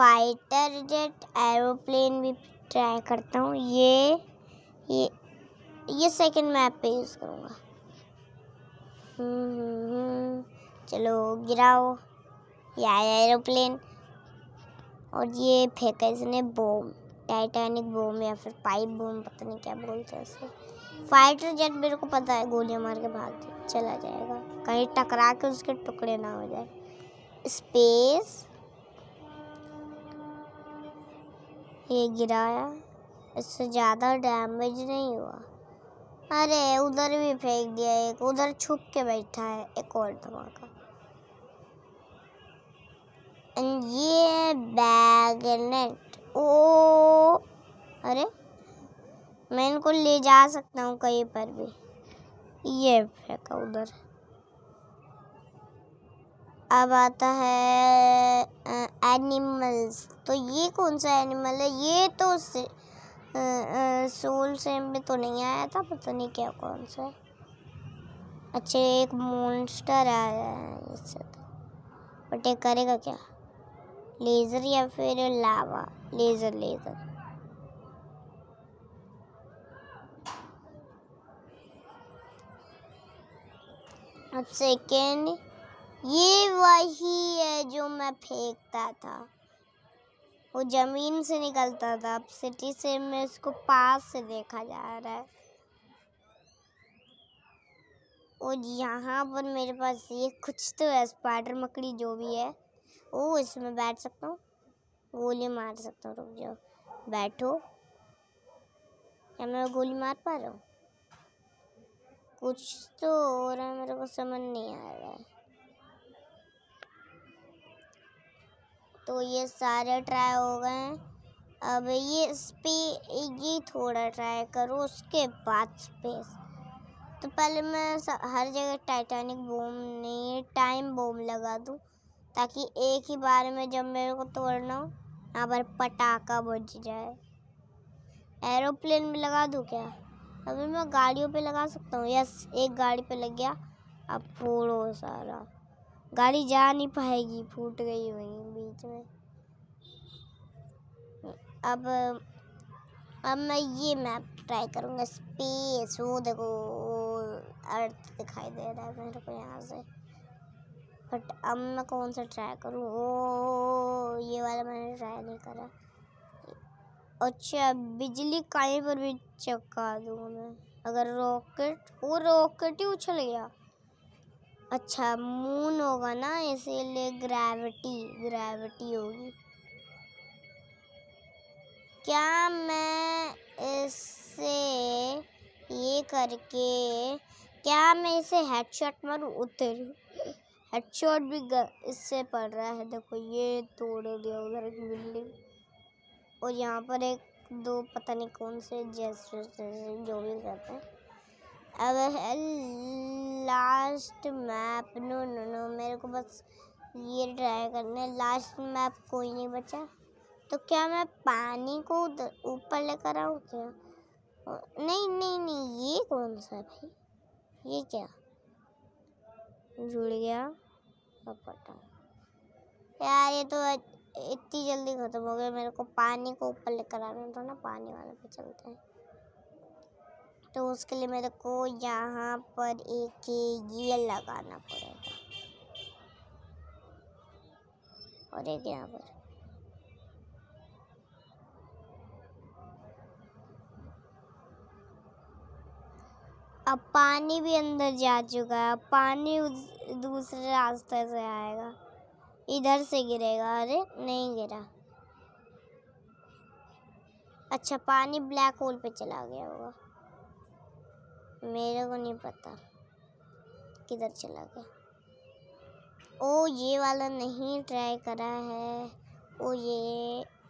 fighter jet aeroplane भी try करता हूँ ये ये ये सेकंड मैप पे यूज़ करूँगा हम्म, चलो गिराओ ये आया एरोप्लेन और ये फेंका इसने बोम टाइटैनिक बोम या फिर पाइप बोम पता नहीं क्या बोलते हैं उसे फाइटर जेट मेरे को पता है गोलियां मार के भाग चला जाएगा कहीं टकरा के उसके टुकड़े ना हो जाए स्पेस ये गिराया इससे ज़्यादा डैमेज नहीं हुआ अरे उधर भी फेंक दिया एक उधर छुप के बैठा है एक और धमाका ये बैग ओ अरे मैं इनको ले जा सकता हूँ कहीं पर भी ये फेंका उधर अब आता है एनिमल्स तो ये कौन सा एनिमल है ये तो से, आ, सोल सेम में तो नहीं आया था पता नहीं क्या कौन सा है अच्छा एक मोन्स्टर आया है इससे तो बट ये करेगा क्या लेज़र या फिर लावा लेज़र लेज़र अब सेकेंड ये वही है जो मैं फेंकता था वो ज़मीन से निकलता था अब सिटी से मैं इसको पास से देखा जा रहा है और यहाँ पर मेरे पास ये कुछ तो है स्पाइडर मकड़ी जो भी है वो इसमें बैठ सकता हूँ गोली मार सकता हूँ रुक जाओ बैठो क्या मैं गोली मार पा रहा हूँ कुछ तो हो रहा है मेरे को समझ नहीं आ रहा है तो ये सारे ट्राई हो गए हैं अब ये इस पर ये थोड़ा ट्राई करो उसके बाद स्पेस तो पहले मैं हर जगह टाइटैनिक बोम नहीं टाइम बोम लगा दूँ ताकि एक ही बार में जब मेरे को तोड़ना हो यहाँ पर पटाखा बज जाए एरोप्लेन में लगा दूँ क्या अभी मैं गाड़ियों पे लगा सकता हूँ यस एक गाड़ी पे लग गया अब फोड़ो सारा गाड़ी जा नहीं पाएगी फूट गई वही बीच में अब अब मैं ये मैप ट्राई करूँगा स्पेस वो देखो अर्थ दिखाई दे रहा है मेरे को यहाँ से बट अब मैं कौन सा ट्राई करूँ ओ ये वाला मैंने ट्राई नहीं करा अच्छा बिजली कहीं पर भी चक्का दूंगा मैं अगर रॉकेट वो रॉकेट ही उछल गया अच्छा मून होगा ना इसीलिए ग्रेविटी ग्रेविटी होगी क्या मैं इससे ये करके क्या मैं इसे हेडशॉट मारूं उतर हेडशॉट भी इससे पड़ रहा है देखो ये तोड़ दिया उधर की बिल्डिंग और यहाँ पर एक दो पता नहीं कौन से जैसे जो भी करते हैं अब last map no no no मेरे को बस ये ट्राई करना है लास्ट मैप कोई नहीं बचा तो क्या मैं पानी को ऊपर लेकर आऊँ क्या नहीं नहीं नहीं ये कौन सा भाई ये क्या जुड़ गया पटा यार ये तो इतनी जल्दी ख़त्म हो गया मेरे को पानी को ऊपर लेकर आना था तो ना पानी वाले पे चलते हैं तो उसके लिए मेरे को यहाँ पर एक ये लगाना पड़ेगा और एक यहाँ पर अब पानी भी अंदर जा चुका है पानी दूसरे रास्ते से आएगा इधर से गिरेगा अरे नहीं गिरा अच्छा पानी ब्लैक होल पे चला गया होगा मेरे को नहीं पता किधर चला गया ओ ये वाला नहीं ट्राई करा है ओ ये